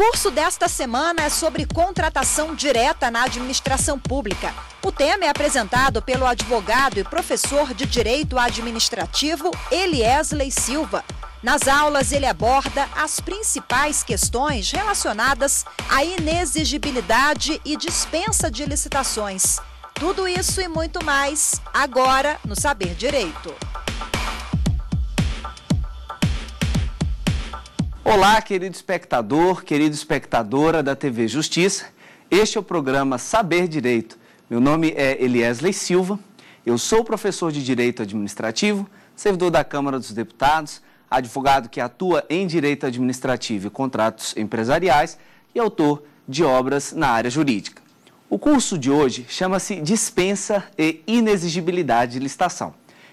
curso desta semana é sobre contratação direta na administração pública. O tema é apresentado pelo advogado e professor de Direito Administrativo Eliesley Silva. Nas aulas, ele aborda as principais questões relacionadas à inexigibilidade e dispensa de licitações. Tudo isso e muito mais agora no Saber Direito. Olá, querido espectador, querida espectadora da TV Justiça. Este é o programa Saber Direito. Meu nome é Eliesley Silva, eu sou professor de Direito Administrativo, servidor da Câmara dos Deputados, advogado que atua em Direito Administrativo e Contratos Empresariais e autor de obras na área jurídica. O curso de hoje chama-se Dispensa e Inexigibilidade de Licitação.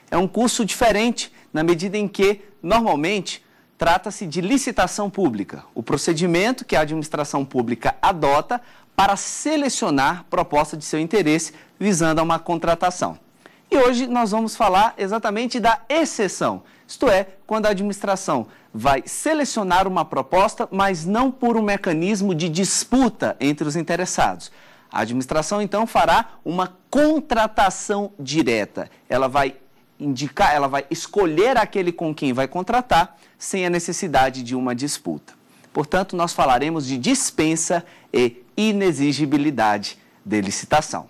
É um curso diferente na medida em que, normalmente, Trata-se de licitação pública, o procedimento que a administração pública adota para selecionar proposta de seu interesse visando a uma contratação. E hoje nós vamos falar exatamente da exceção, isto é, quando a administração vai selecionar uma proposta, mas não por um mecanismo de disputa entre os interessados. A administração então fará uma contratação direta. Ela vai indicar, ela vai escolher aquele com quem vai contratar sem a necessidade de uma disputa. Portanto, nós falaremos de dispensa e inexigibilidade de licitação.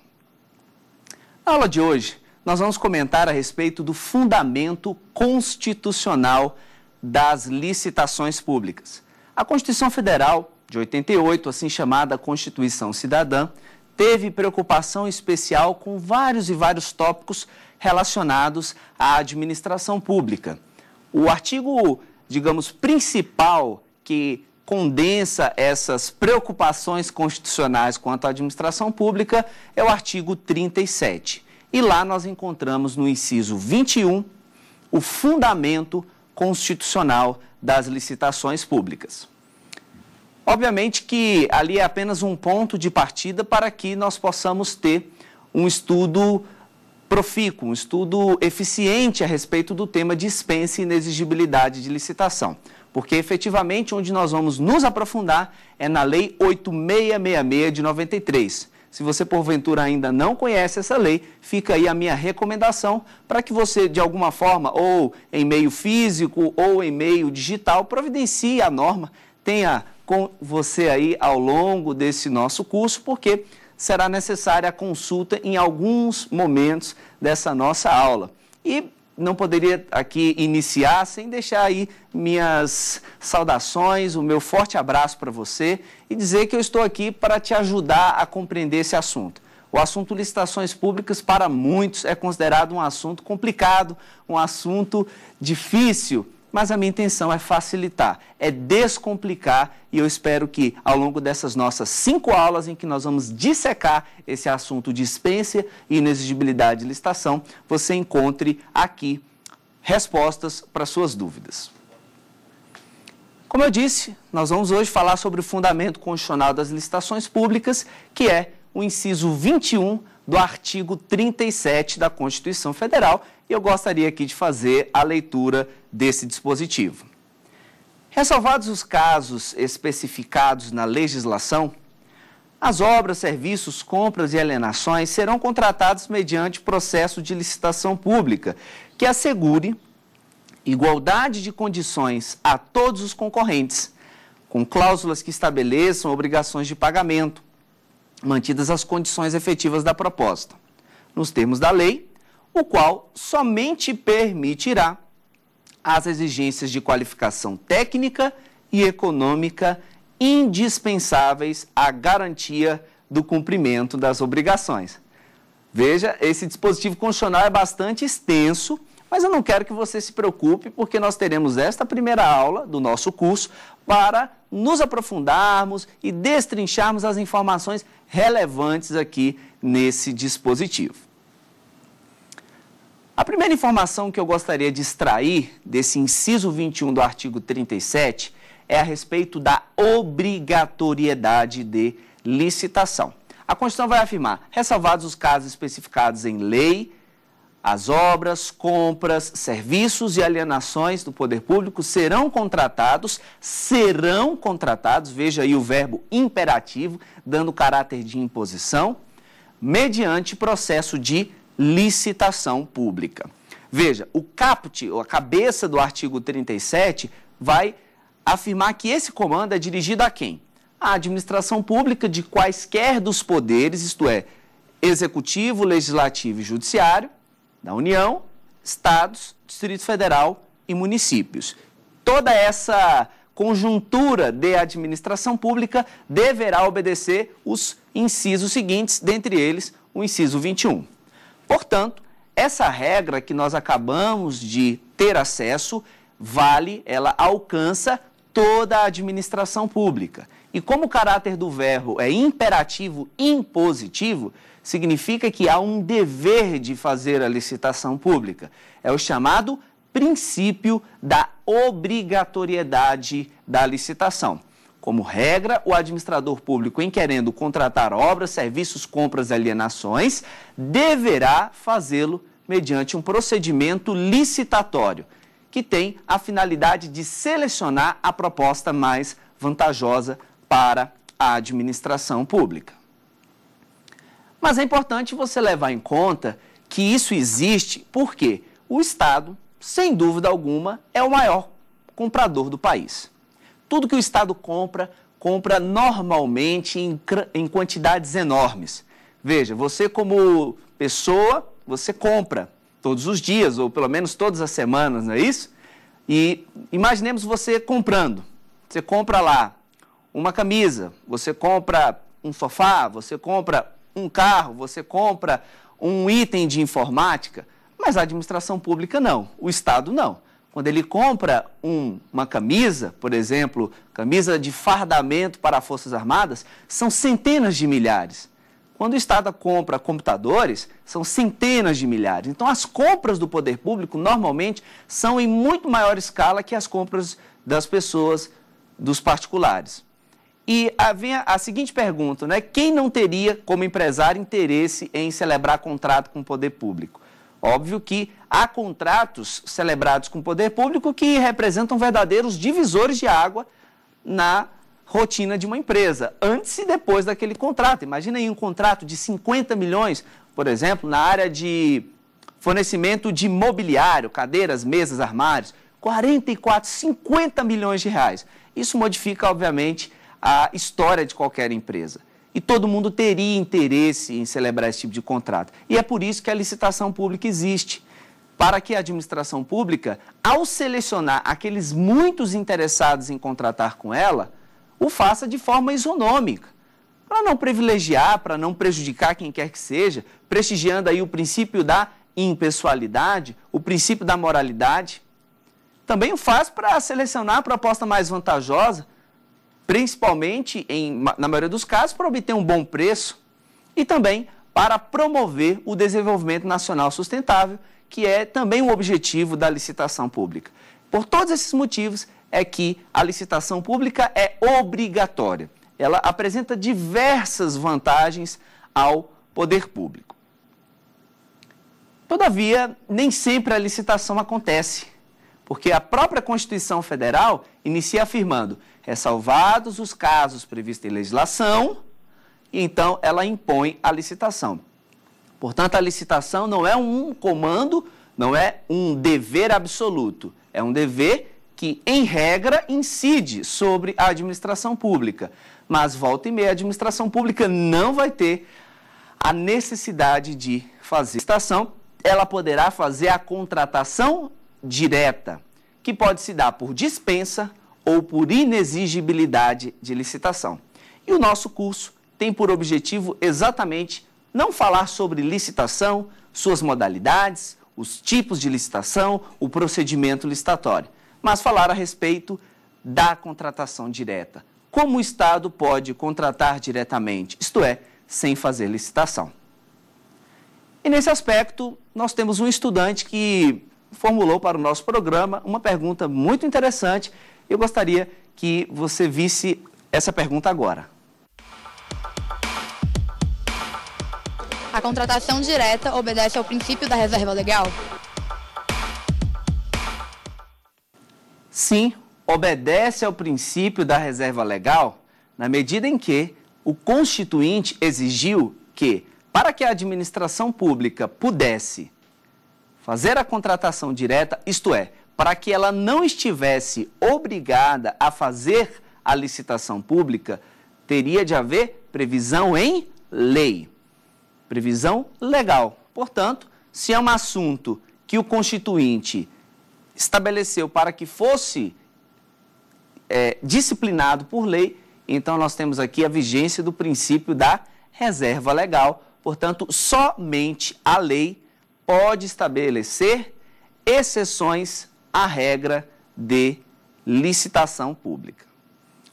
Na aula de hoje, nós vamos comentar a respeito do fundamento constitucional das licitações públicas. A Constituição Federal de 88, assim chamada Constituição Cidadã, teve preocupação especial com vários e vários tópicos relacionados à administração pública. O artigo, digamos, principal que condensa essas preocupações constitucionais quanto à administração pública é o artigo 37. E lá nós encontramos no inciso 21 o fundamento constitucional das licitações públicas. Obviamente que ali é apenas um ponto de partida para que nós possamos ter um estudo profícuo, um estudo eficiente a respeito do tema dispensa e inexigibilidade de licitação. Porque efetivamente onde nós vamos nos aprofundar é na Lei 8666 de 93. Se você porventura ainda não conhece essa lei, fica aí a minha recomendação para que você, de alguma forma, ou em meio físico ou em meio digital, providencie a norma, tenha com você aí ao longo desse nosso curso, porque será necessária a consulta em alguns momentos dessa nossa aula. E não poderia aqui iniciar sem deixar aí minhas saudações, o meu forte abraço para você e dizer que eu estou aqui para te ajudar a compreender esse assunto. O assunto licitações públicas, para muitos, é considerado um assunto complicado, um assunto difícil mas a minha intenção é facilitar, é descomplicar e eu espero que ao longo dessas nossas cinco aulas em que nós vamos dissecar esse assunto dispensa e inexigibilidade de licitação, você encontre aqui respostas para suas dúvidas. Como eu disse, nós vamos hoje falar sobre o fundamento constitucional das licitações públicas, que é o inciso 21 do artigo 37 da Constituição Federal, e eu gostaria aqui de fazer a leitura desse dispositivo. Ressalvados os casos especificados na legislação, as obras, serviços, compras e alienações serão contratados mediante processo de licitação pública, que assegure igualdade de condições a todos os concorrentes, com cláusulas que estabeleçam obrigações de pagamento, mantidas as condições efetivas da proposta. Nos termos da lei, o qual somente permitirá as exigências de qualificação técnica e econômica indispensáveis à garantia do cumprimento das obrigações. Veja, esse dispositivo constitucional é bastante extenso, mas eu não quero que você se preocupe, porque nós teremos esta primeira aula do nosso curso para nos aprofundarmos e destrincharmos as informações relevantes aqui nesse dispositivo. A primeira informação que eu gostaria de extrair desse inciso 21 do artigo 37 é a respeito da obrigatoriedade de licitação. A Constituição vai afirmar, ressalvados os casos especificados em lei, as obras, compras, serviços e alienações do poder público serão contratados, serão contratados, veja aí o verbo imperativo, dando caráter de imposição, mediante processo de licitação pública. Veja, o caput, ou a cabeça do artigo 37, vai afirmar que esse comando é dirigido a quem? A administração pública de quaisquer dos poderes, isto é, executivo, legislativo e judiciário, da União, estados, Distrito Federal e municípios. Toda essa conjuntura de administração pública deverá obedecer os incisos seguintes, dentre eles o inciso 21. Portanto, essa regra que nós acabamos de ter acesso vale, ela alcança toda a administração pública. E como o caráter do verbo é imperativo impositivo, significa que há um dever de fazer a licitação pública. É o chamado princípio da obrigatoriedade da licitação. Como regra, o administrador público, em querendo contratar obras, serviços, compras e alienações, deverá fazê-lo mediante um procedimento licitatório, que tem a finalidade de selecionar a proposta mais vantajosa para a administração pública. Mas é importante você levar em conta que isso existe porque o Estado, sem dúvida alguma, é o maior comprador do país. Tudo que o Estado compra, compra normalmente em, em quantidades enormes. Veja, você como pessoa, você compra todos os dias, ou pelo menos todas as semanas, não é isso? E imaginemos você comprando. Você compra lá uma camisa, você compra um sofá, você compra um carro, você compra um item de informática, mas a administração pública não, o Estado não quando ele compra um, uma camisa, por exemplo, camisa de fardamento para Forças Armadas, são centenas de milhares. Quando o Estado compra computadores, são centenas de milhares. Então, as compras do poder público normalmente são em muito maior escala que as compras das pessoas, dos particulares. E a seguinte pergunta, né? Quem não teria como empresário interesse em celebrar contrato com o poder público? Óbvio que há contratos celebrados com o poder público que representam verdadeiros divisores de água na rotina de uma empresa, antes e depois daquele contrato. Imagina aí um contrato de 50 milhões, por exemplo, na área de fornecimento de mobiliário, cadeiras, mesas, armários, 44, 50 milhões de reais. Isso modifica, obviamente, a história de qualquer empresa e todo mundo teria interesse em celebrar esse tipo de contrato. E é por isso que a licitação pública existe para que a administração pública, ao selecionar aqueles muitos interessados em contratar com ela, o faça de forma isonômica, para não privilegiar, para não prejudicar quem quer que seja, prestigiando aí o princípio da impessoalidade, o princípio da moralidade. Também o faz para selecionar a proposta mais vantajosa, principalmente em, na maioria dos casos, para obter um bom preço e também para promover o desenvolvimento nacional sustentável, que é também um objetivo da licitação pública. Por todos esses motivos é que a licitação pública é obrigatória. Ela apresenta diversas vantagens ao poder público. Todavia, nem sempre a licitação acontece, porque a própria Constituição Federal inicia afirmando ressalvados é os casos previstos em legislação, e então ela impõe a licitação. Portanto, a licitação não é um comando, não é um dever absoluto, é um dever que, em regra, incide sobre a administração pública. Mas, volta e meia, a administração pública não vai ter a necessidade de fazer licitação, ela poderá fazer a contratação direta, que pode se dar por dispensa, ou por inexigibilidade de licitação. E o nosso curso tem por objetivo exatamente não falar sobre licitação, suas modalidades, os tipos de licitação, o procedimento licitatório, mas falar a respeito da contratação direta. Como o Estado pode contratar diretamente, isto é, sem fazer licitação. E nesse aspecto, nós temos um estudante que formulou para o nosso programa uma pergunta muito interessante eu gostaria que você visse essa pergunta agora. A contratação direta obedece ao princípio da reserva legal? Sim, obedece ao princípio da reserva legal na medida em que o Constituinte exigiu que, para que a administração pública pudesse fazer a contratação direta, isto é, para que ela não estivesse obrigada a fazer a licitação pública, teria de haver previsão em lei, previsão legal. Portanto, se é um assunto que o Constituinte estabeleceu para que fosse é, disciplinado por lei, então nós temos aqui a vigência do princípio da reserva legal. Portanto, somente a lei pode estabelecer exceções a regra de licitação pública.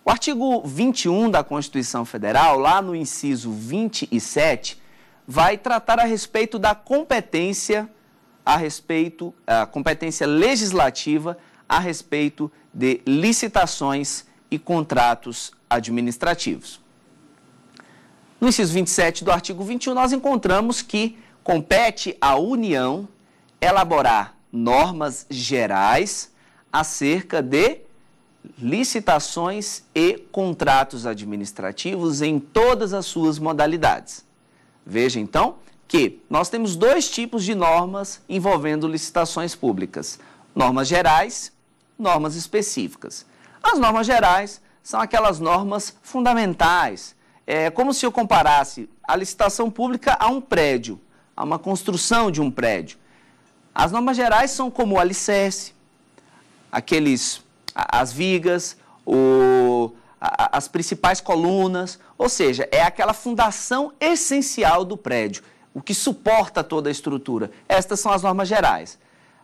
O artigo 21 da Constituição Federal, lá no inciso 27, vai tratar a respeito da competência a respeito a competência legislativa a respeito de licitações e contratos administrativos. No inciso 27 do artigo 21 nós encontramos que compete à União elaborar normas gerais acerca de licitações e contratos administrativos em todas as suas modalidades. Veja então que nós temos dois tipos de normas envolvendo licitações públicas: normas gerais, normas específicas. As normas gerais são aquelas normas fundamentais. É como se eu comparasse a licitação pública a um prédio, a uma construção de um prédio. As normas gerais são como o alicerce, aqueles, as vigas, o, a, as principais colunas, ou seja, é aquela fundação essencial do prédio, o que suporta toda a estrutura. Estas são as normas gerais.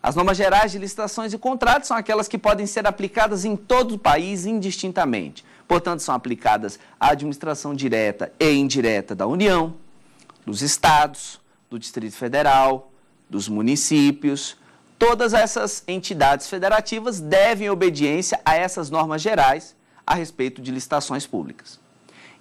As normas gerais de licitações e contratos são aquelas que podem ser aplicadas em todo o país indistintamente. Portanto, são aplicadas à administração direta e indireta da União, dos estados, do Distrito Federal, dos municípios. Todas essas entidades federativas devem obediência a essas normas gerais a respeito de licitações públicas.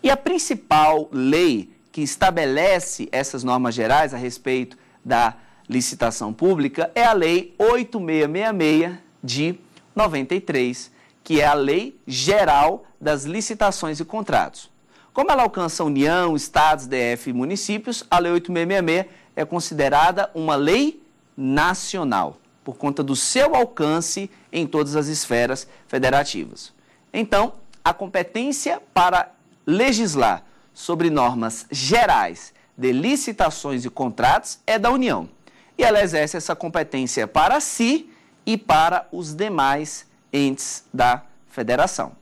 E a principal lei que estabelece essas normas gerais a respeito da licitação pública é a Lei 8666 de 93, que é a Lei Geral das Licitações e Contratos. Como ela alcança União, Estados, DF e municípios, a Lei 8666 é considerada uma lei nacional, por conta do seu alcance em todas as esferas federativas. Então, a competência para legislar sobre normas gerais de licitações e contratos é da União. E ela exerce essa competência para si e para os demais entes da federação.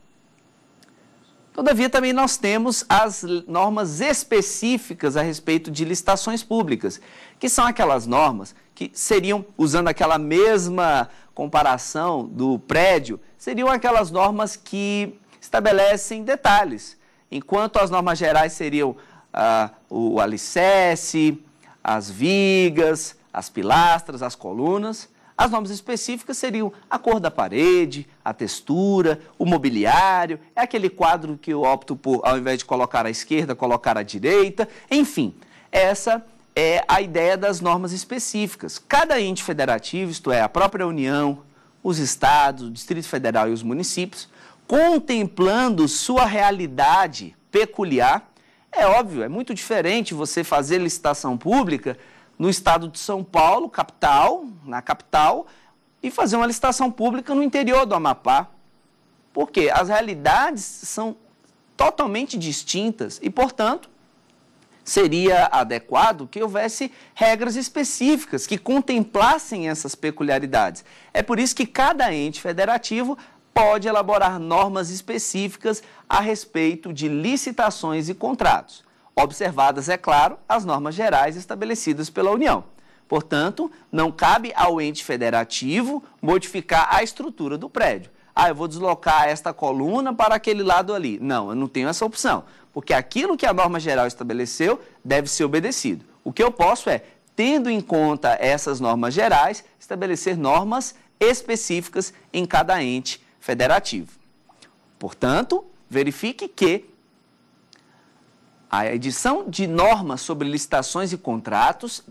Todavia, também nós temos as normas específicas a respeito de licitações públicas, que são aquelas normas que seriam, usando aquela mesma comparação do prédio, seriam aquelas normas que estabelecem detalhes, enquanto as normas gerais seriam ah, o alicerce, as vigas, as pilastras, as colunas. As normas específicas seriam a cor da parede, a textura, o mobiliário, é aquele quadro que eu opto por, ao invés de colocar à esquerda, colocar à direita, enfim, essa é a ideia das normas específicas. Cada ente federativo, isto é, a própria União, os estados, o Distrito Federal e os municípios, contemplando sua realidade peculiar, é óbvio, é muito diferente você fazer licitação pública no estado de São Paulo, capital, na capital, e fazer uma licitação pública no interior do Amapá. Porque as realidades são totalmente distintas e, portanto, seria adequado que houvesse regras específicas que contemplassem essas peculiaridades. É por isso que cada ente federativo pode elaborar normas específicas a respeito de licitações e contratos observadas, é claro, as normas gerais estabelecidas pela União. Portanto, não cabe ao ente federativo modificar a estrutura do prédio. Ah, eu vou deslocar esta coluna para aquele lado ali. Não, eu não tenho essa opção, porque aquilo que a norma geral estabeleceu deve ser obedecido. O que eu posso é, tendo em conta essas normas gerais, estabelecer normas específicas em cada ente federativo. Portanto, verifique que a edição de normas sobre licitações e contratos.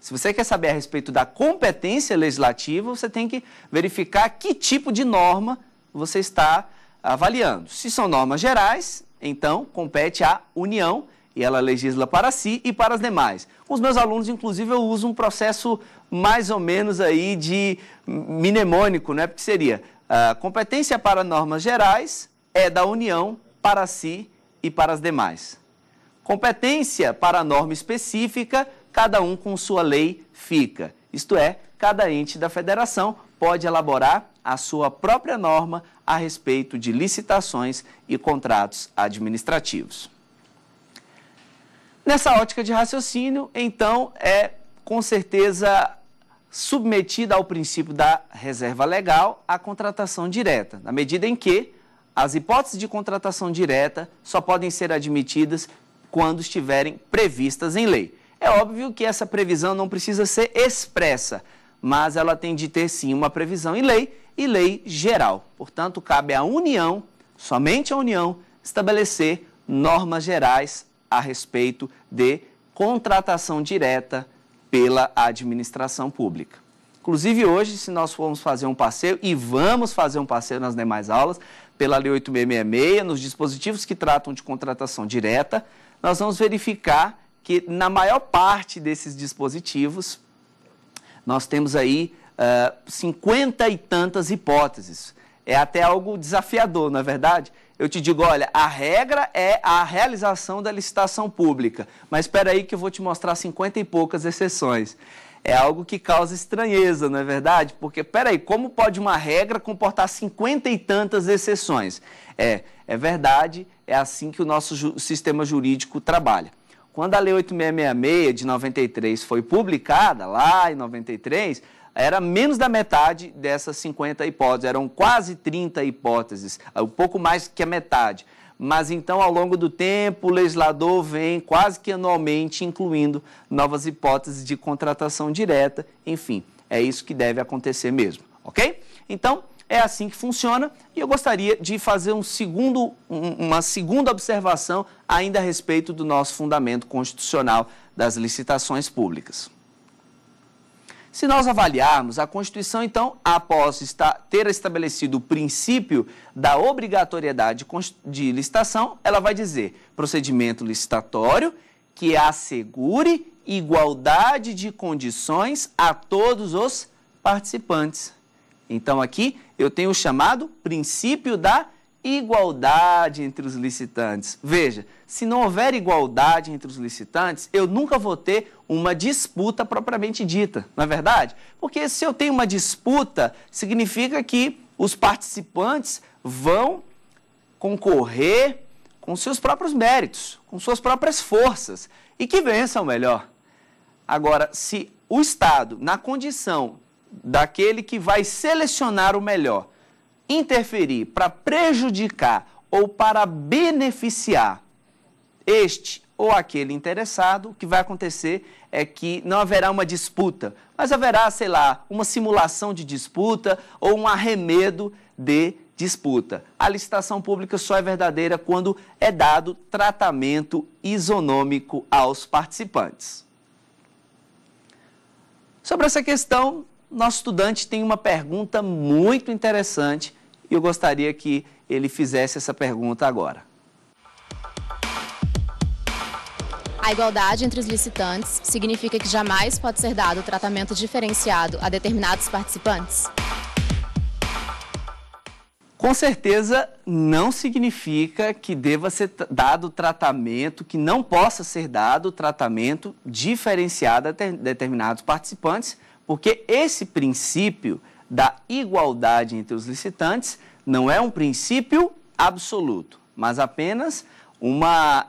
Se você quer saber a respeito da competência legislativa, você tem que verificar que tipo de norma você está avaliando. Se são normas gerais, então compete à União e ela legisla para si e para as demais. Com os meus alunos, inclusive, eu uso um processo mais ou menos aí de mnemônico, né? Porque seria a ah, competência para normas gerais é da União para si e para as demais. Competência para a norma específica, cada um com sua lei fica. Isto é, cada ente da federação pode elaborar a sua própria norma a respeito de licitações e contratos administrativos. Nessa ótica de raciocínio, então, é com certeza submetida ao princípio da reserva legal a contratação direta, na medida em que as hipóteses de contratação direta só podem ser admitidas quando estiverem previstas em lei. É óbvio que essa previsão não precisa ser expressa, mas ela tem de ter sim uma previsão em lei e lei geral. Portanto, cabe à União, somente à União, estabelecer normas gerais a respeito de contratação direta pela administração pública. Inclusive, hoje, se nós formos fazer um passeio, e vamos fazer um passeio nas demais aulas, pela Lei 8666, nos dispositivos que tratam de contratação direta, nós vamos verificar que na maior parte desses dispositivos, nós temos aí cinquenta uh, e tantas hipóteses. É até algo desafiador, na é verdade? Eu te digo, olha, a regra é a realização da licitação pública, mas espera aí que eu vou te mostrar cinquenta e poucas exceções. É algo que causa estranheza, não é verdade? Porque, aí como pode uma regra comportar cinquenta e tantas exceções? É, é verdade, é assim que o nosso ju sistema jurídico trabalha. Quando a Lei 8666 de 93 foi publicada, lá em 93, era menos da metade dessas 50 hipóteses, eram quase 30 hipóteses, um pouco mais que a metade. Mas então, ao longo do tempo, o legislador vem quase que anualmente incluindo novas hipóteses de contratação direta, enfim, é isso que deve acontecer mesmo, ok? Então, é assim que funciona e eu gostaria de fazer um segundo, uma segunda observação ainda a respeito do nosso fundamento constitucional das licitações públicas. Se nós avaliarmos, a Constituição, então, após estar, ter estabelecido o princípio da obrigatoriedade de licitação, ela vai dizer procedimento licitatório que assegure igualdade de condições a todos os participantes. Então, aqui eu tenho o chamado princípio da igualdade entre os licitantes. Veja, se não houver igualdade entre os licitantes, eu nunca vou ter uma disputa propriamente dita, não é verdade? Porque se eu tenho uma disputa, significa que os participantes vão concorrer com seus próprios méritos, com suas próprias forças e que vençam melhor. Agora, se o Estado, na condição daquele que vai selecionar o melhor, interferir para prejudicar ou para beneficiar este ou aquele interessado, o que vai acontecer é que não haverá uma disputa, mas haverá, sei lá, uma simulação de disputa ou um arremedo de disputa. A licitação pública só é verdadeira quando é dado tratamento isonômico aos participantes. Sobre essa questão, nosso estudante tem uma pergunta muito interessante e eu gostaria que ele fizesse essa pergunta agora. A igualdade entre os licitantes significa que jamais pode ser dado tratamento diferenciado a determinados participantes? Com certeza não significa que deva ser dado tratamento, que não possa ser dado tratamento diferenciado a determinados participantes, porque esse princípio da igualdade entre os licitantes não é um princípio absoluto, mas apenas uma,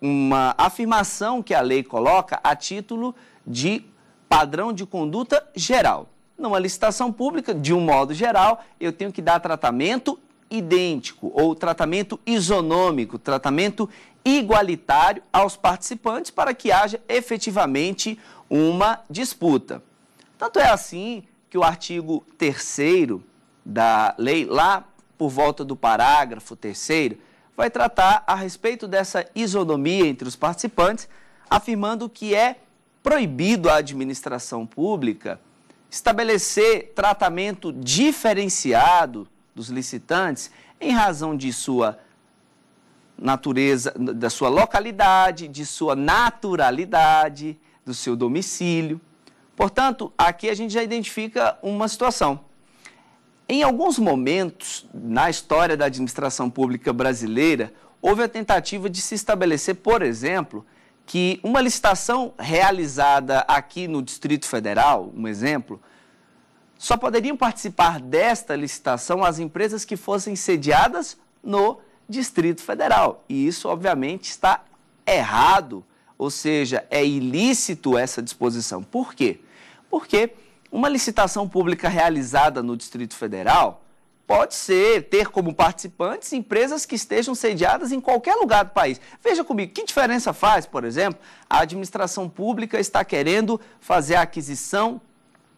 uma afirmação que a lei coloca a título de padrão de conduta geral. Numa licitação pública, de um modo geral, eu tenho que dar tratamento idêntico ou tratamento isonômico, tratamento igualitário aos participantes para que haja efetivamente uma disputa. Tanto é assim que o artigo 3 da lei, lá por volta do parágrafo 3, vai tratar a respeito dessa isonomia entre os participantes, afirmando que é proibido à administração pública estabelecer tratamento diferenciado dos licitantes em razão de sua natureza, da sua localidade, de sua naturalidade, do seu domicílio. Portanto, aqui a gente já identifica uma situação. Em alguns momentos na história da administração pública brasileira, houve a tentativa de se estabelecer, por exemplo, que uma licitação realizada aqui no Distrito Federal, um exemplo, só poderiam participar desta licitação as empresas que fossem sediadas no Distrito Federal. E isso, obviamente, está errado, ou seja, é ilícito essa disposição. Por quê? Porque uma licitação pública realizada no Distrito Federal pode ser ter como participantes empresas que estejam sediadas em qualquer lugar do país. Veja comigo, que diferença faz, por exemplo, a administração pública está querendo fazer a aquisição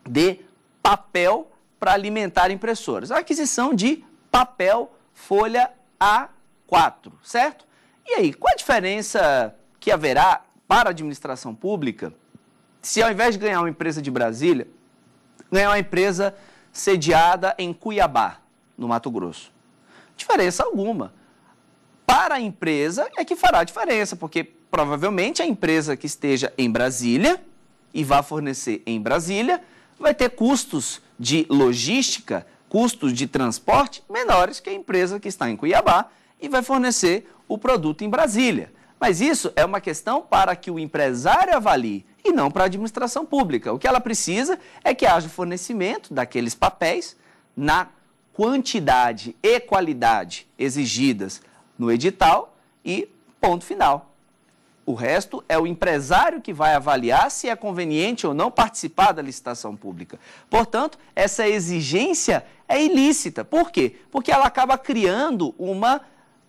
de papel para alimentar impressoras. A aquisição de papel folha A4, certo? E aí, qual a diferença que haverá para a administração pública se ao invés de ganhar uma empresa de Brasília, ganhar uma empresa sediada em Cuiabá, no Mato Grosso. Diferença alguma. Para a empresa é que fará diferença, porque provavelmente a empresa que esteja em Brasília e vá fornecer em Brasília vai ter custos de logística, custos de transporte menores que a empresa que está em Cuiabá e vai fornecer o produto em Brasília. Mas isso é uma questão para que o empresário avalie e não para a administração pública. O que ela precisa é que haja fornecimento daqueles papéis na quantidade e qualidade exigidas no edital e ponto final. O resto é o empresário que vai avaliar se é conveniente ou não participar da licitação pública. Portanto, essa exigência é ilícita. Por quê? Porque ela acaba criando uma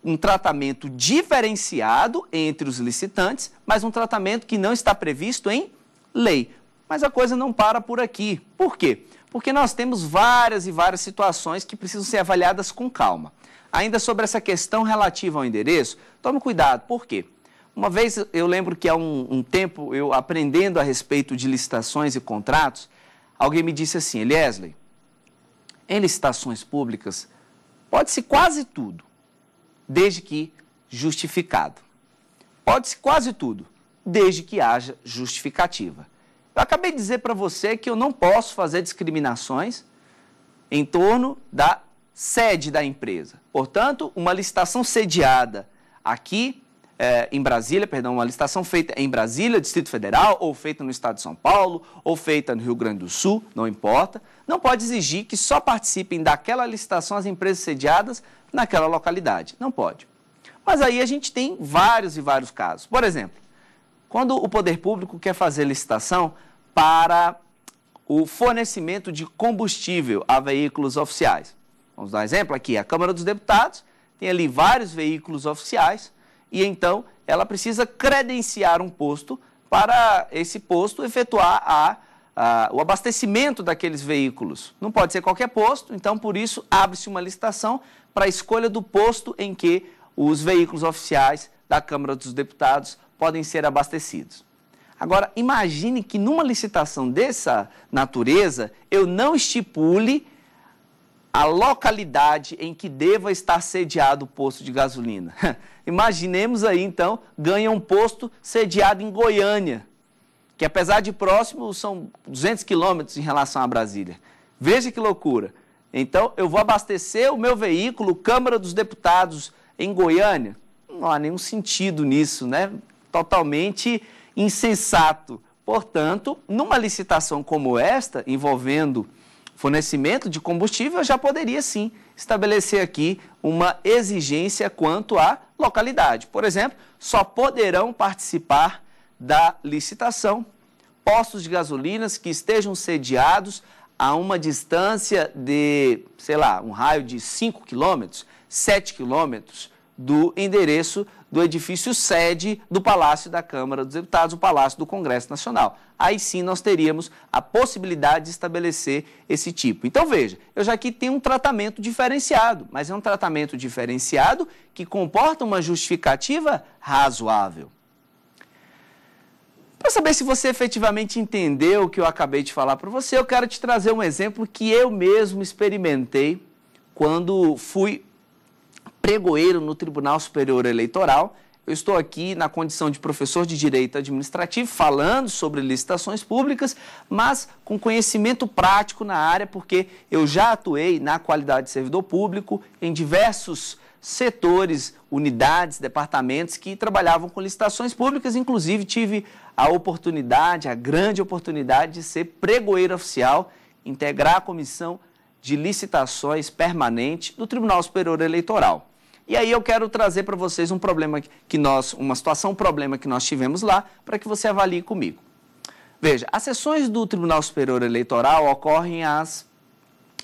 um tratamento diferenciado entre os licitantes, mas um tratamento que não está previsto em lei. Mas a coisa não para por aqui. Por quê? Porque nós temos várias e várias situações que precisam ser avaliadas com calma. Ainda sobre essa questão relativa ao endereço, tome cuidado, por quê? Uma vez eu lembro que há um, um tempo eu aprendendo a respeito de licitações e contratos, alguém me disse assim: Eliesley, em licitações públicas pode-se quase tudo desde que justificado. Pode-se quase tudo, desde que haja justificativa. Eu acabei de dizer para você que eu não posso fazer discriminações em torno da sede da empresa. Portanto, uma licitação sediada aqui é, em Brasília, perdão, uma licitação feita em Brasília, Distrito Federal, ou feita no Estado de São Paulo, ou feita no Rio Grande do Sul, não importa, não pode exigir que só participem daquela licitação as empresas sediadas naquela localidade. Não pode. Mas aí a gente tem vários e vários casos. Por exemplo, quando o poder público quer fazer licitação para o fornecimento de combustível a veículos oficiais. Vamos dar um exemplo aqui, a Câmara dos Deputados tem ali vários veículos oficiais e então ela precisa credenciar um posto para esse posto efetuar a, a, o abastecimento daqueles veículos. Não pode ser qualquer posto, então por isso abre-se uma licitação para a escolha do posto em que os veículos oficiais da Câmara dos Deputados podem ser abastecidos. Agora, imagine que numa licitação dessa natureza, eu não estipule a localidade em que deva estar sediado o posto de gasolina. Imaginemos aí, então, ganha um posto sediado em Goiânia, que apesar de próximo, são 200 quilômetros em relação a Brasília. Veja que loucura. Então, eu vou abastecer o meu veículo, Câmara dos Deputados, em Goiânia? Não há nenhum sentido nisso, né? Totalmente insensato. Portanto, numa licitação como esta, envolvendo fornecimento de combustível, eu já poderia sim estabelecer aqui uma exigência quanto à localidade. Por exemplo, só poderão participar da licitação postos de gasolinas que estejam sediados a uma distância de, sei lá, um raio de 5 quilômetros, 7 quilômetros do endereço do edifício sede do Palácio da Câmara dos Deputados, o Palácio do Congresso Nacional. Aí sim nós teríamos a possibilidade de estabelecer esse tipo. Então veja, eu já aqui tenho um tratamento diferenciado, mas é um tratamento diferenciado que comporta uma justificativa razoável saber se você efetivamente entendeu o que eu acabei de falar para você, eu quero te trazer um exemplo que eu mesmo experimentei quando fui pregoeiro no Tribunal Superior Eleitoral. Eu estou aqui na condição de professor de direito administrativo, falando sobre licitações públicas, mas com conhecimento prático na área, porque eu já atuei na qualidade de servidor público em diversos setores, unidades, departamentos que trabalhavam com licitações públicas. Inclusive, tive a oportunidade, a grande oportunidade de ser pregoeiro oficial, integrar a comissão de licitações permanente do Tribunal Superior Eleitoral. E aí eu quero trazer para vocês um problema que nós, uma situação, um problema que nós tivemos lá, para que você avalie comigo. Veja, as sessões do Tribunal Superior Eleitoral ocorrem às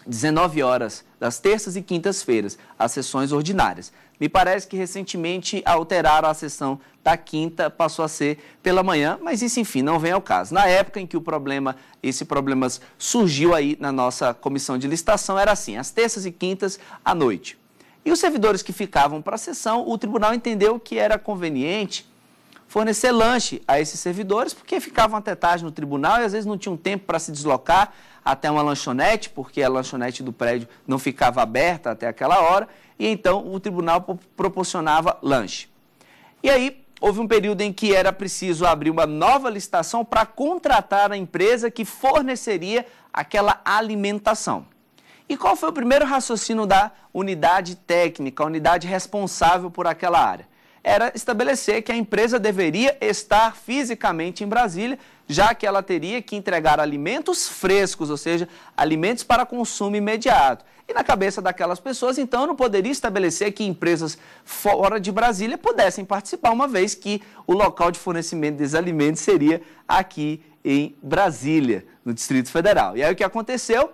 19 horas, das terças e quintas-feiras, as sessões ordinárias. Me parece que recentemente alteraram a sessão da quinta, passou a ser pela manhã, mas isso, enfim, não vem ao caso. Na época em que o problema, esse problema surgiu aí na nossa comissão de licitação, era assim, as terças e quintas à noite. E os servidores que ficavam para a sessão, o tribunal entendeu que era conveniente fornecer lanche a esses servidores, porque ficavam até tarde no tribunal e às vezes não tinham tempo para se deslocar até uma lanchonete, porque a lanchonete do prédio não ficava aberta até aquela hora, e então o tribunal proporcionava lanche. E aí houve um período em que era preciso abrir uma nova licitação para contratar a empresa que forneceria aquela alimentação. E qual foi o primeiro raciocínio da unidade técnica, a unidade responsável por aquela área? Era estabelecer que a empresa deveria estar fisicamente em Brasília já que ela teria que entregar alimentos frescos, ou seja, alimentos para consumo imediato. E na cabeça daquelas pessoas, então, não poderia estabelecer que empresas fora de Brasília pudessem participar, uma vez que o local de fornecimento desses alimentos seria aqui em Brasília, no Distrito Federal. E aí o que aconteceu?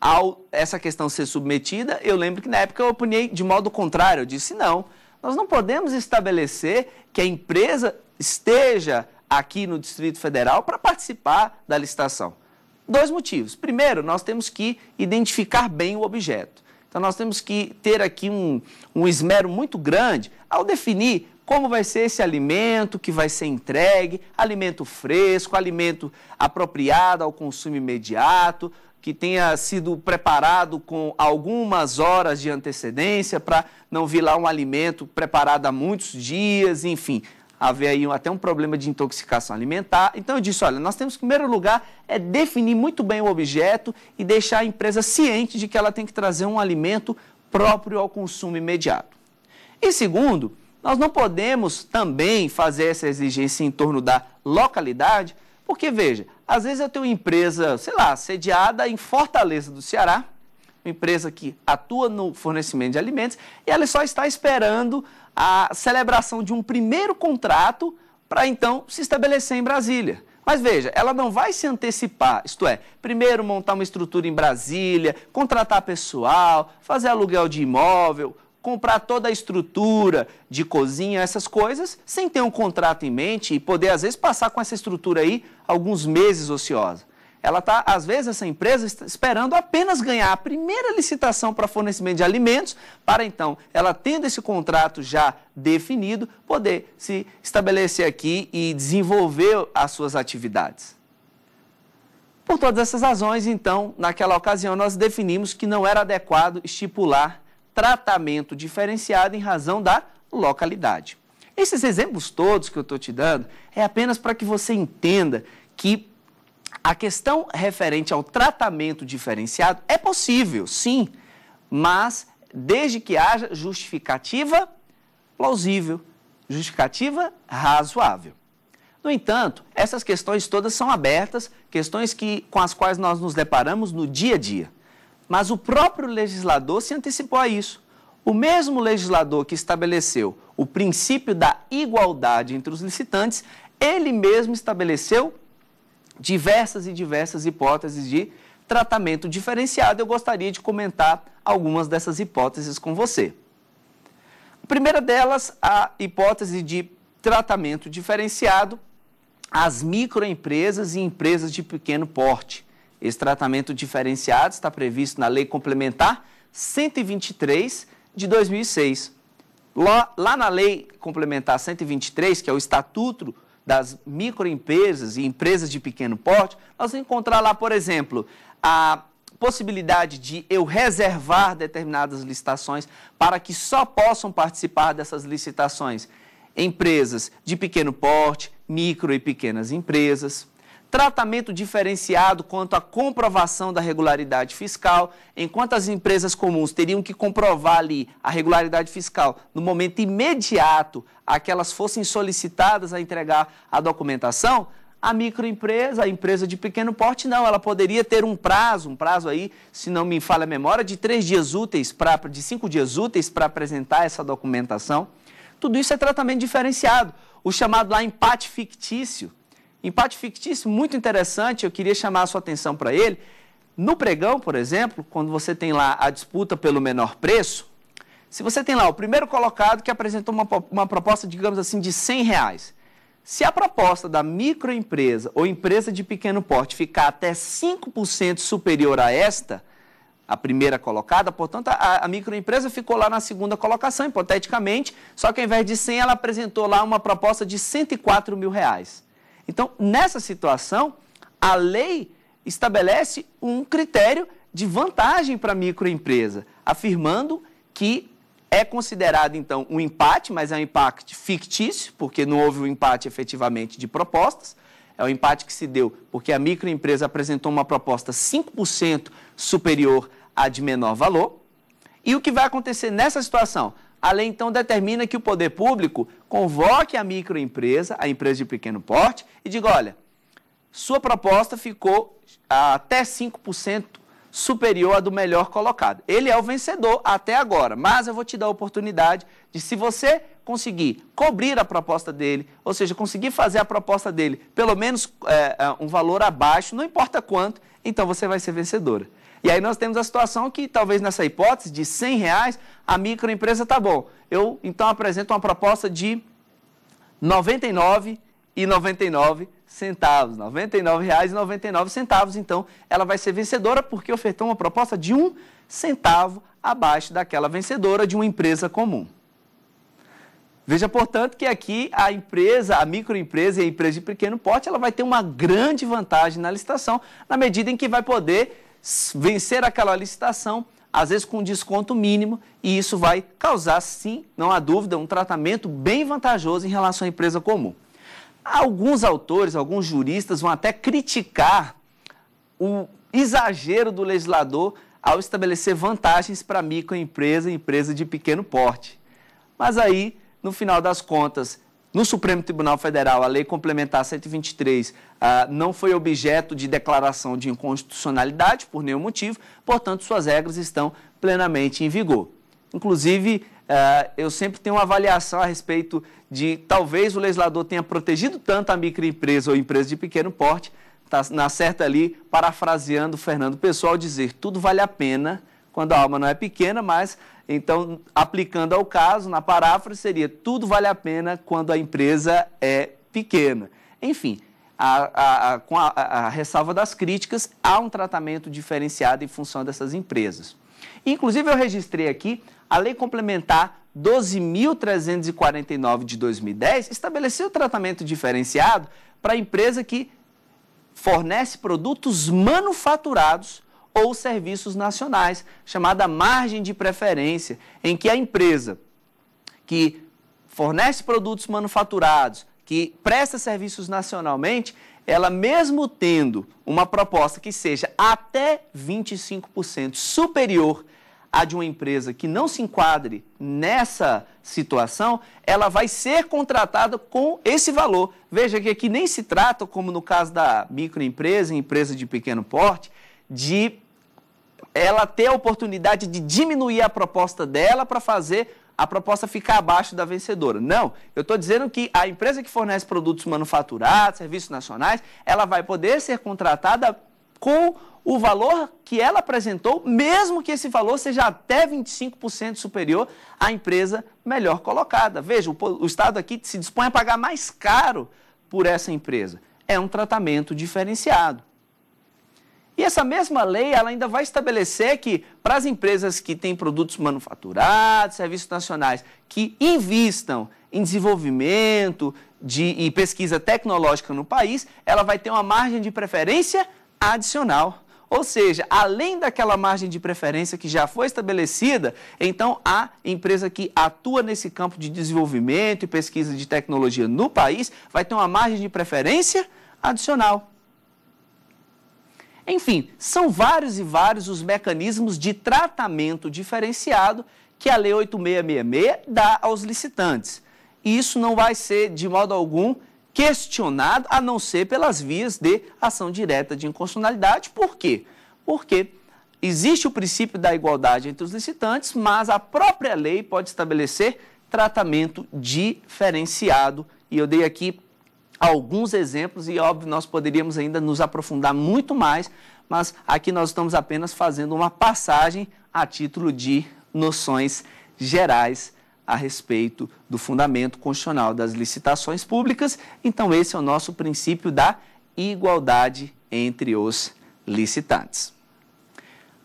Ao essa questão ser submetida, eu lembro que na época eu opinei de modo contrário, eu disse não. Nós não podemos estabelecer que a empresa esteja aqui no Distrito Federal para participar da licitação? Dois motivos. Primeiro, nós temos que identificar bem o objeto. Então, nós temos que ter aqui um, um esmero muito grande ao definir como vai ser esse alimento que vai ser entregue, alimento fresco, alimento apropriado ao consumo imediato, que tenha sido preparado com algumas horas de antecedência para não vir lá um alimento preparado há muitos dias, enfim haver aí até um problema de intoxicação alimentar. Então eu disse, olha, nós temos em primeiro lugar, é definir muito bem o objeto e deixar a empresa ciente de que ela tem que trazer um alimento próprio ao consumo imediato. E segundo, nós não podemos também fazer essa exigência em torno da localidade, porque veja, às vezes eu tenho uma empresa, sei lá, sediada em Fortaleza do Ceará, uma empresa que atua no fornecimento de alimentos, e ela só está esperando a celebração de um primeiro contrato para então se estabelecer em Brasília. Mas veja, ela não vai se antecipar, isto é, primeiro montar uma estrutura em Brasília, contratar pessoal, fazer aluguel de imóvel, comprar toda a estrutura de cozinha, essas coisas, sem ter um contrato em mente e poder, às vezes, passar com essa estrutura aí alguns meses ociosa. Ela está, às vezes, essa empresa esperando apenas ganhar a primeira licitação para fornecimento de alimentos, para então, ela tendo esse contrato já definido, poder se estabelecer aqui e desenvolver as suas atividades. Por todas essas razões, então, naquela ocasião, nós definimos que não era adequado estipular tratamento diferenciado em razão da localidade. Esses exemplos todos que eu estou te dando é apenas para que você entenda que a questão referente ao tratamento diferenciado é possível, sim, mas desde que haja justificativa plausível, justificativa razoável. No entanto, essas questões todas são abertas, questões que, com as quais nós nos deparamos no dia a dia. Mas o próprio legislador se antecipou a isso. O mesmo legislador que estabeleceu o princípio da igualdade entre os licitantes, ele mesmo estabeleceu diversas e diversas hipóteses de tratamento diferenciado. Eu gostaria de comentar algumas dessas hipóteses com você. A primeira delas, a hipótese de tratamento diferenciado às microempresas e empresas de pequeno porte. Esse tratamento diferenciado está previsto na Lei Complementar 123 de 2006. Lá, lá na Lei Complementar 123, que é o Estatuto das microempresas e empresas de pequeno porte, nós vamos encontrar lá, por exemplo, a possibilidade de eu reservar determinadas licitações para que só possam participar dessas licitações empresas de pequeno porte, micro e pequenas empresas tratamento diferenciado quanto à comprovação da regularidade fiscal, enquanto as empresas comuns teriam que comprovar ali a regularidade fiscal no momento imediato a que elas fossem solicitadas a entregar a documentação, a microempresa, a empresa de pequeno porte, não, ela poderia ter um prazo, um prazo aí, se não me falha a memória, de três dias úteis, pra, de cinco dias úteis para apresentar essa documentação. Tudo isso é tratamento diferenciado, o chamado lá empate fictício, Empate fictício muito interessante, eu queria chamar a sua atenção para ele. No pregão, por exemplo, quando você tem lá a disputa pelo menor preço, se você tem lá o primeiro colocado que apresentou uma, uma proposta, digamos assim, de 100 reais, se a proposta da microempresa ou empresa de pequeno porte ficar até 5% superior a esta, a primeira colocada, portanto, a, a, microempresa ficou lá na segunda colocação, hipoteticamente, só que ao invés de 100, ela apresentou lá uma proposta de 104 mil reais. Então, nessa situação, a lei estabelece um critério de vantagem para a microempresa, afirmando que é considerado, então, um empate, mas é um empate fictício, porque não houve um empate efetivamente de propostas. É um empate que se deu porque a microempresa apresentou uma proposta 5% superior à de menor valor. E o que vai acontecer nessa situação? A lei então determina que o poder público convoque a microempresa, a empresa de pequeno porte, e diga: olha, sua proposta ficou ah, até 5% superior à do melhor colocado. Ele é o vencedor até agora, mas eu vou te dar a oportunidade de, se você conseguir cobrir a proposta dele, ou seja, conseguir fazer a proposta dele pelo menos é, um valor abaixo, não importa quanto, então você vai ser vencedora. E aí nós temos a situação que, talvez nessa hipótese de 100 reais, a microempresa está bom. Eu, então, apresento uma proposta de 99 e 99 centavos, 99 reais e 99 centavos. Então, ela vai ser vencedora porque ofertou uma proposta de um centavo abaixo daquela vencedora de uma empresa comum. Veja, portanto, que aqui a empresa, a microempresa e a empresa de pequeno porte, ela vai ter uma grande vantagem na licitação, na medida em que vai poder vencer aquela licitação, às vezes com desconto mínimo, e isso vai causar, sim, não há dúvida, um tratamento bem vantajoso em relação à empresa comum. Alguns autores, alguns juristas vão até criticar o exagero do legislador ao estabelecer vantagens para microempresa e empresa de pequeno porte. Mas aí, no final das contas, no Supremo Tribunal Federal, a Lei Complementar 123 ah, não foi objeto de declaração de inconstitucionalidade por nenhum motivo, portanto, suas regras estão plenamente em vigor. Inclusive, ah, eu sempre tenho uma avaliação a respeito de talvez o legislador tenha protegido tanto a microempresa ou empresa de pequeno porte, está na certa ali, parafraseando Fernando Pessoal, dizer tudo vale a pena quando a alma não é pequena, mas então, aplicando ao caso, na paráfrase seria: tudo vale a pena quando a empresa é pequena. Enfim, a, a, a, com a ressalva das críticas, há um tratamento diferenciado em função dessas empresas. Inclusive, eu registrei aqui a Lei Complementar 12.349 de 2010 estabeleceu tratamento diferenciado para a empresa que fornece produtos manufaturados ou serviços nacionais, chamada margem de preferência, em que a empresa que fornece produtos manufaturados, que presta serviços nacionalmente, ela mesmo tendo uma proposta que seja até 25% superior à de uma empresa que não se enquadre nessa situação, ela vai ser contratada com esse valor. Veja que aqui nem se trata, como no caso da microempresa, empresa de pequeno porte, de ela ter a oportunidade de diminuir a proposta dela para fazer a proposta ficar abaixo da vencedora. Não, eu estou dizendo que a empresa que fornece produtos manufaturados, serviços nacionais, ela vai poder ser contratada com o valor que ela apresentou, mesmo que esse valor seja até 25% superior à empresa melhor colocada. Veja, o, o Estado aqui se dispõe a pagar mais caro por essa empresa. É um tratamento diferenciado. E essa mesma lei ela ainda vai estabelecer que para as empresas que têm produtos manufaturados, serviços nacionais, que investam em desenvolvimento de, e pesquisa tecnológica no país, ela vai ter uma margem de preferência adicional. Ou seja, além daquela margem de preferência que já foi estabelecida, então a empresa que atua nesse campo de desenvolvimento e pesquisa de tecnologia no país vai ter uma margem de preferência adicional. Enfim, são vários e vários os mecanismos de tratamento diferenciado que a Lei 8666 dá aos licitantes. E isso não vai ser, de modo algum, questionado, a não ser pelas vias de ação direta de inconstitucionalidade. Por quê? Porque existe o princípio da igualdade entre os licitantes, mas a própria lei pode estabelecer tratamento diferenciado. E eu dei aqui alguns exemplos e, óbvio, nós poderíamos ainda nos aprofundar muito mais, mas aqui nós estamos apenas fazendo uma passagem a título de noções gerais a respeito do fundamento constitucional das licitações públicas. Então, esse é o nosso princípio da igualdade entre os licitantes.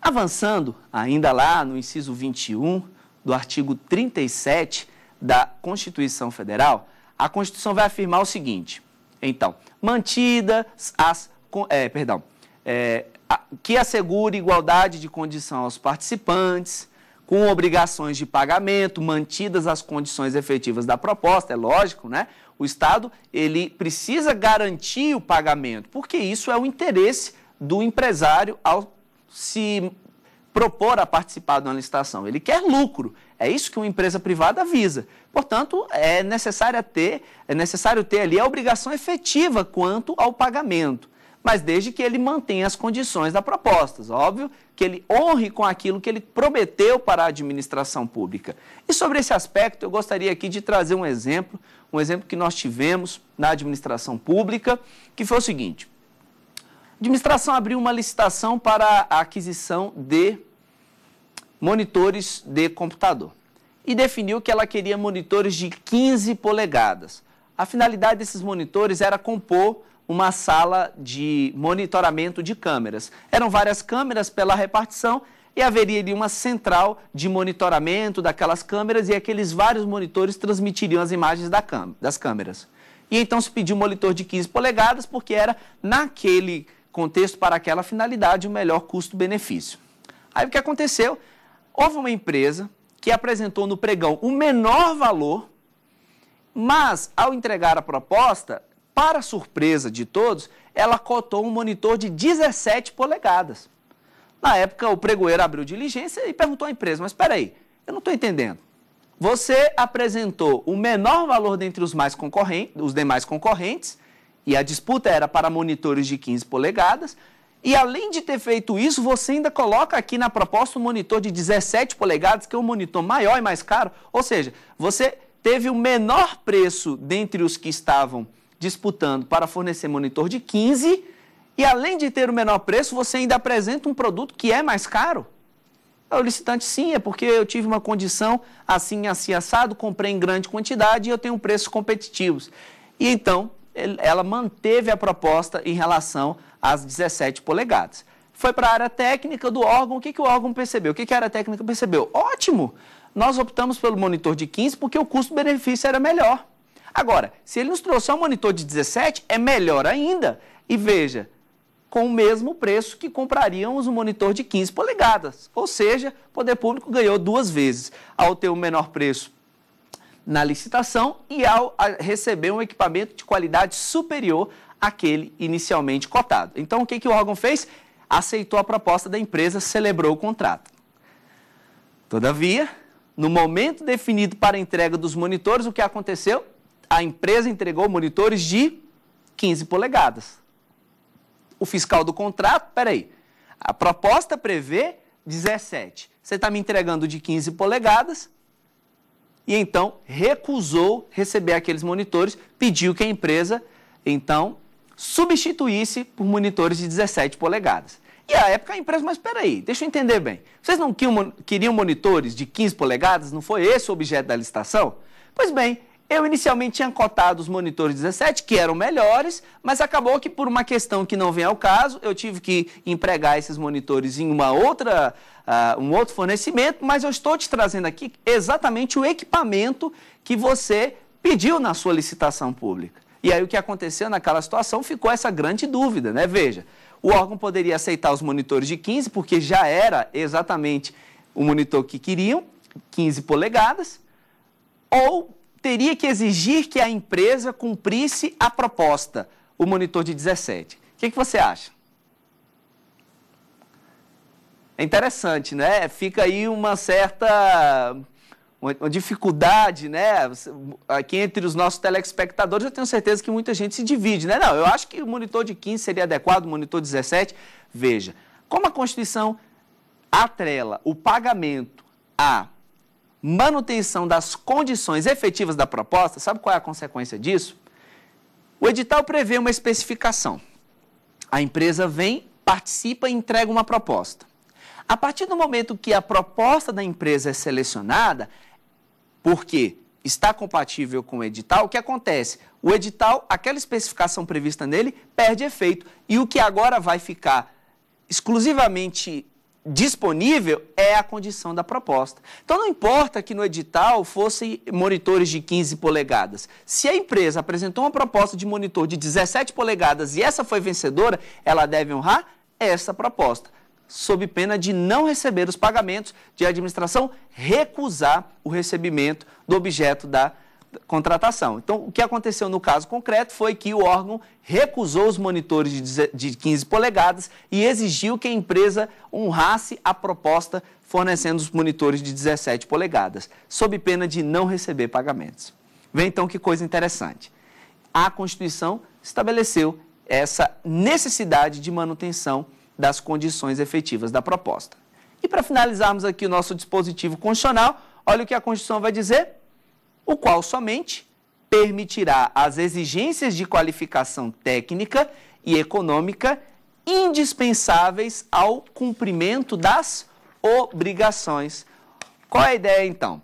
Avançando, ainda lá no inciso 21 do artigo 37 da Constituição Federal, a Constituição vai afirmar o seguinte: então, mantidas as. É, perdão. É, a, que assegure igualdade de condição aos participantes, com obrigações de pagamento, mantidas as condições efetivas da proposta, é lógico, né? O Estado ele precisa garantir o pagamento, porque isso é o interesse do empresário ao se propor a participar de uma licitação, ele quer lucro. É isso que uma empresa privada visa. Portanto, é necessário ter, é necessário ter ali a obrigação efetiva quanto ao pagamento, mas desde que ele mantenha as condições da proposta, óbvio, que ele honre com aquilo que ele prometeu para a administração pública. E sobre esse aspecto, eu gostaria aqui de trazer um exemplo, um exemplo que nós tivemos na administração pública, que foi o seguinte: administração abriu uma licitação para a aquisição de monitores de computador e definiu que ela queria monitores de 15 polegadas. A finalidade desses monitores era compor uma sala de monitoramento de câmeras. Eram várias câmeras pela repartição e haveria ali uma central de monitoramento daquelas câmeras e aqueles vários monitores transmitiriam as imagens da das câmeras. E então se pediu um monitor de 15 polegadas porque era naquele contexto para aquela finalidade, o melhor custo-benefício. Aí o que aconteceu? Houve uma empresa que apresentou no pregão o menor valor, mas ao entregar a proposta, para surpresa de todos, ela cotou um monitor de 17 polegadas. Na época, o pregoeiro abriu diligência e perguntou à empresa: Mas espera aí, eu não estou entendendo. Você apresentou o menor valor dentre os, mais concorrentes, os demais concorrentes e a disputa era para monitores de 15 polegadas. E além de ter feito isso, você ainda coloca aqui na proposta um monitor de 17 polegadas, que é um monitor maior e mais caro. Ou seja, você teve o menor preço dentre os que estavam disputando para fornecer monitor de 15. E além de ter o menor preço, você ainda apresenta um produto que é mais caro. É o licitante, sim, é porque eu tive uma condição assim, assim, assado, comprei em grande quantidade e eu tenho preços competitivos. E então, ela manteve a proposta em relação às 17 polegadas. Foi para a área técnica do órgão, o que, que o órgão percebeu? O que, que a área técnica percebeu? Ótimo! Nós optamos pelo monitor de 15 porque o custo-benefício era melhor. Agora, se ele nos trouxer um monitor de 17, é melhor ainda. E veja, com o mesmo preço que compraríamos um monitor de 15 polegadas. Ou seja, o poder público ganhou duas vezes. Ao ter o um menor preço na licitação e ao receber um equipamento de qualidade superior àquele inicialmente cotado. Então, o que, que o órgão fez? Aceitou a proposta da empresa, celebrou o contrato. Todavia, no momento definido para a entrega dos monitores, o que aconteceu? A empresa entregou monitores de 15 polegadas. O fiscal do contrato, peraí, a proposta prevê 17. Você está me entregando de 15 polegadas, e então recusou receber aqueles monitores, pediu que a empresa então substituísse por monitores de 17 polegadas. E à época a empresa, mas espera aí, deixa eu entender bem. Vocês não queriam monitores de 15 polegadas? Não foi esse o objeto da licitação? Pois bem, eu inicialmente tinha cotado os monitores 17, que eram melhores, mas acabou que por uma questão que não vem ao caso, eu tive que empregar esses monitores em uma outra, uh, um outro fornecimento, mas eu estou te trazendo aqui exatamente o equipamento que você pediu na sua licitação pública. E aí o que aconteceu naquela situação ficou essa grande dúvida, né? Veja, o órgão poderia aceitar os monitores de 15, porque já era exatamente o monitor que queriam, 15 polegadas, ou teria que exigir que a empresa cumprisse a proposta, o monitor de 17. O que, que você acha? É interessante, né? Fica aí uma certa uma dificuldade, né? Aqui entre os nossos telespectadores, eu tenho certeza que muita gente se divide, né? Não, eu acho que o monitor de 15 seria adequado, o monitor 17. Veja, como a Constituição atrela o pagamento a manutenção das condições efetivas da proposta, sabe qual é a consequência disso? O edital prevê uma especificação. A empresa vem, participa e entrega uma proposta. A partir do momento que a proposta da empresa é selecionada, porque está compatível com o edital, o que acontece? O edital, aquela especificação prevista nele, perde efeito. E o que agora vai ficar exclusivamente disponível é a condição da proposta. Então não importa que no edital fossem monitores de 15 polegadas. Se a empresa apresentou uma proposta de monitor de 17 polegadas e essa foi vencedora, ela deve honrar essa proposta, sob pena de não receber os pagamentos de administração recusar o recebimento do objeto da contratação. Então, o que aconteceu no caso concreto foi que o órgão recusou os monitores de 15 polegadas e exigiu que a empresa honrasse a proposta fornecendo os monitores de 17 polegadas, sob pena de não receber pagamentos. Vê então que coisa interessante. A Constituição estabeleceu essa necessidade de manutenção das condições efetivas da proposta. E para finalizarmos aqui o nosso dispositivo constitucional, olha o que a Constituição vai dizer o qual somente permitirá as exigências de qualificação técnica e econômica indispensáveis ao cumprimento das obrigações. Qual é a ideia então?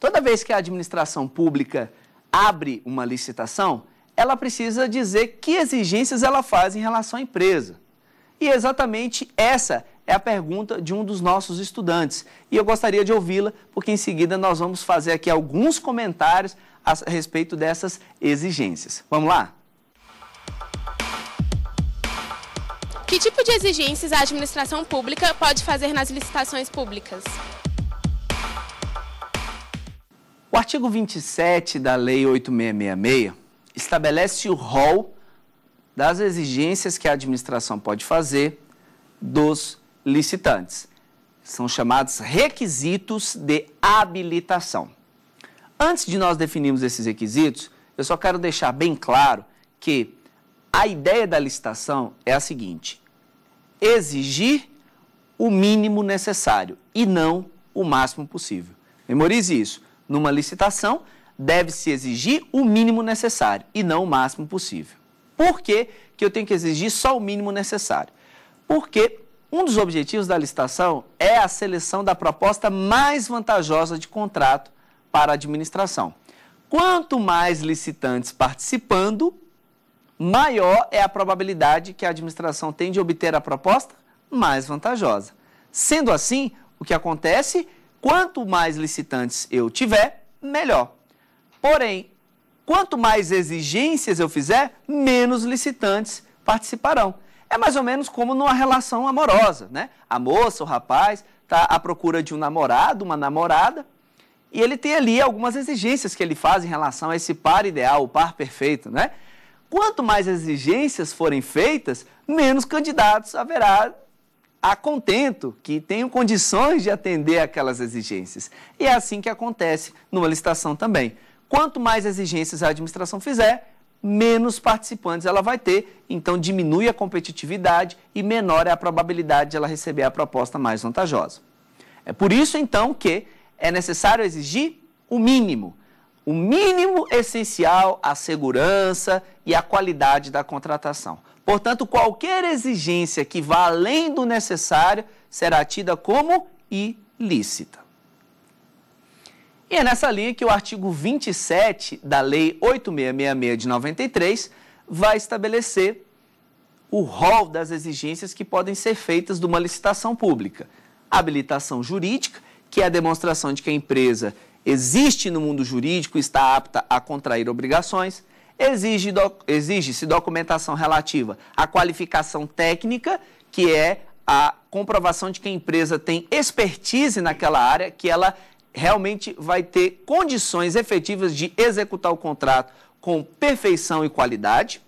Toda vez que a administração pública abre uma licitação, ela precisa dizer que exigências ela faz em relação à empresa. E é exatamente essa é a pergunta de um dos nossos estudantes. E eu gostaria de ouvi-la, porque em seguida nós vamos fazer aqui alguns comentários a respeito dessas exigências. Vamos lá? Que tipo de exigências a administração pública pode fazer nas licitações públicas? O artigo 27 da Lei 8666 estabelece o rol das exigências que a administração pode fazer dos licitantes. São chamados requisitos de habilitação. Antes de nós definirmos esses requisitos, eu só quero deixar bem claro que a ideia da licitação é a seguinte: exigir o mínimo necessário e não o máximo possível. Memorize isso. Numa licitação, deve-se exigir o mínimo necessário e não o máximo possível. Por que, que eu tenho que exigir só o mínimo necessário? Porque um dos objetivos da licitação é a seleção da proposta mais vantajosa de contrato para a administração. Quanto mais licitantes participando, maior é a probabilidade que a administração tem de obter a proposta mais vantajosa. Sendo assim, o que acontece? Quanto mais licitantes eu tiver, melhor. Porém, quanto mais exigências eu fizer, menos licitantes participarão. É mais ou menos como numa relação amorosa, né? A moça, o rapaz, está à procura de um namorado, uma namorada, e ele tem ali algumas exigências que ele faz em relação a esse par ideal, o par perfeito, né? Quanto mais exigências forem feitas, menos candidatos haverá a contento que tenham condições de atender aquelas exigências. E é assim que acontece numa licitação também. Quanto mais exigências a administração fizer, menos participantes ela vai ter, então diminui a competitividade e menor é a probabilidade de ela receber a proposta mais vantajosa. É por isso, então, que é necessário exigir o mínimo, o mínimo essencial à segurança e à qualidade da contratação. Portanto, qualquer exigência que vá além do necessário será tida como ilícita. E é nessa linha que o artigo 27 da Lei 8666 de 93 vai estabelecer o rol das exigências que podem ser feitas de uma licitação pública. Habilitação jurídica, que é a demonstração de que a empresa existe no mundo jurídico e está apta a contrair obrigações. Exige-se doc, exige documentação relativa à qualificação técnica, que é a comprovação de que a empresa tem expertise naquela área, que ela realmente vai ter condições efetivas de executar o contrato com perfeição e qualidade,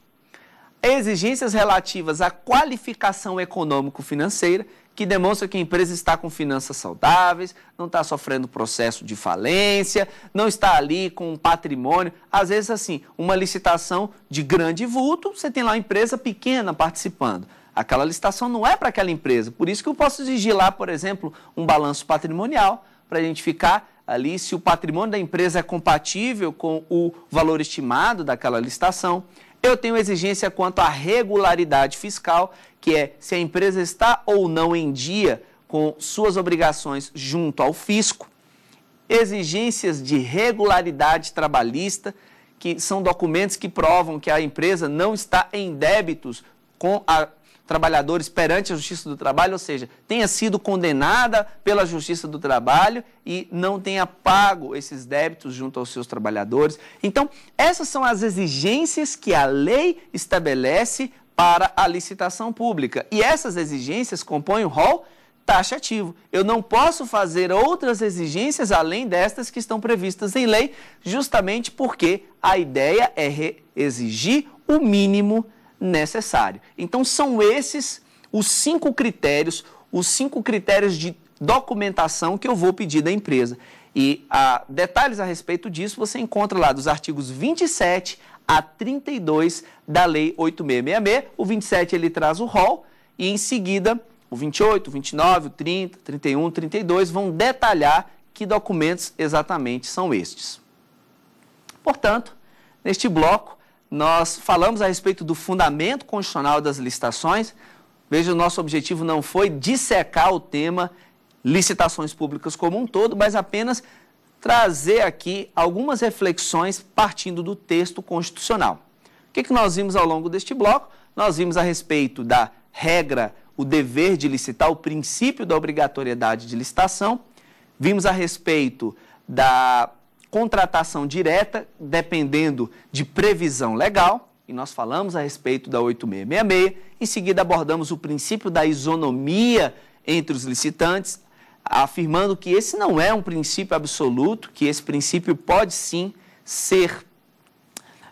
exigências relativas à qualificação econômico-financeira, que demonstra que a empresa está com finanças saudáveis, não está sofrendo processo de falência, não está ali com um patrimônio. Às vezes, assim, uma licitação de grande vulto, você tem lá uma empresa pequena participando. Aquela licitação não é para aquela empresa, por isso que eu posso exigir lá, por exemplo, um balanço patrimonial para identificar ali se o patrimônio da empresa é compatível com o valor estimado daquela licitação. Eu tenho exigência quanto à regularidade fiscal, que é se a empresa está ou não em dia com suas obrigações junto ao fisco. Exigências de regularidade trabalhista, que são documentos que provam que a empresa não está em débitos com a trabalhadores perante a Justiça do Trabalho, ou seja, tenha sido condenada pela Justiça do Trabalho e não tenha pago esses débitos junto aos seus trabalhadores. Então, essas são as exigências que a lei estabelece para a licitação pública. E essas exigências compõem o rol taxativo. Eu não posso fazer outras exigências além destas que estão previstas em lei, justamente porque a ideia é exigir o mínimo necessário. Então são esses os cinco critérios, os cinco critérios de documentação que eu vou pedir da empresa. E a, ah, detalhes a respeito disso você encontra lá dos artigos 27 a 32 da Lei 8666. O 27 ele traz o rol e em seguida o 28, 29, 30, 31, 32 vão detalhar que documentos exatamente são estes. Portanto, neste bloco nós falamos a respeito do fundamento constitucional das licitações. Veja, o nosso objetivo não foi dissecar o tema licitações públicas como um todo, mas apenas trazer aqui algumas reflexões partindo do texto constitucional. O que, que nós vimos ao longo deste bloco? Nós vimos a respeito da regra, o dever de licitar, o princípio da obrigatoriedade de licitação. Vimos a respeito da contratação direta, dependendo de previsão legal, e nós falamos a respeito da 8666. Em seguida, abordamos o princípio da isonomia entre os licitantes, afirmando que esse não é um princípio absoluto, que esse princípio pode sim ser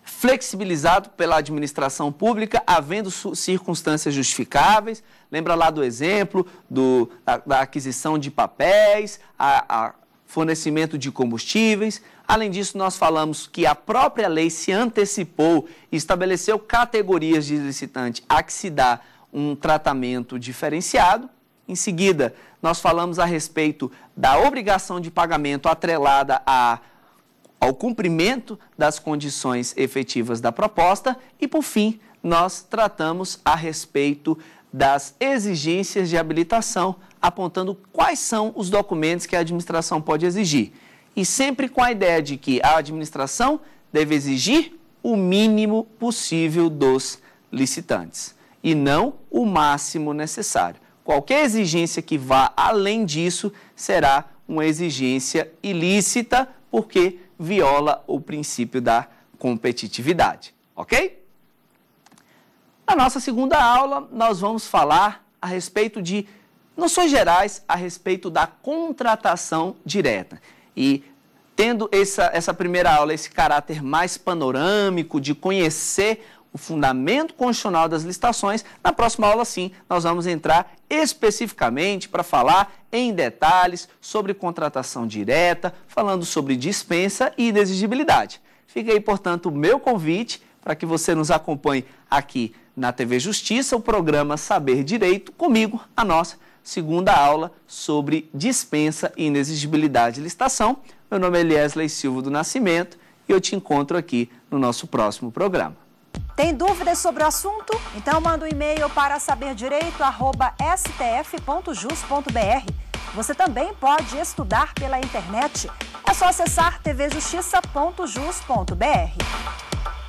flexibilizado pela administração pública, havendo circunstâncias justificáveis. Lembra lá do exemplo do, da, da aquisição de papéis, a, a fornecimento de combustíveis. Além disso, nós falamos que a própria lei se antecipou e estabeleceu categorias de licitante a que se dá um tratamento diferenciado. Em seguida, nós falamos a respeito da obrigação de pagamento atrelada a, ao cumprimento das condições efetivas da proposta. E, por fim, nós tratamos a respeito das exigências de habilitação, apontando quais são os documentos que a administração pode exigir e sempre com a ideia de que a administração deve exigir o mínimo possível dos licitantes e não o máximo necessário. Qualquer exigência que vá além disso será uma exigência ilícita porque viola o princípio da competitividade, ok? Na nossa segunda aula, nós vamos falar a respeito de noções gerais a respeito da contratação direta. E tendo essa, essa primeira aula, esse caráter mais panorâmico de conhecer o fundamento constitucional das licitações, na próxima aula sim, nós vamos entrar especificamente para falar em detalhes sobre contratação direta, falando sobre dispensa e inexigibilidade. Fica aí, portanto, o meu convite para que você nos acompanhe aqui na TV Justiça, o programa Saber Direito, comigo, a nossa segunda aula sobre dispensa e inexigibilidade de licitação. Meu nome é Eliesley Silva do Nascimento e eu te encontro aqui no nosso próximo programa. Tem dúvidas sobre o assunto? Então manda um e-mail para saberdireito@stf.jus.br. Você também pode estudar pela internet. É só acessar tvjustiça.jus.br.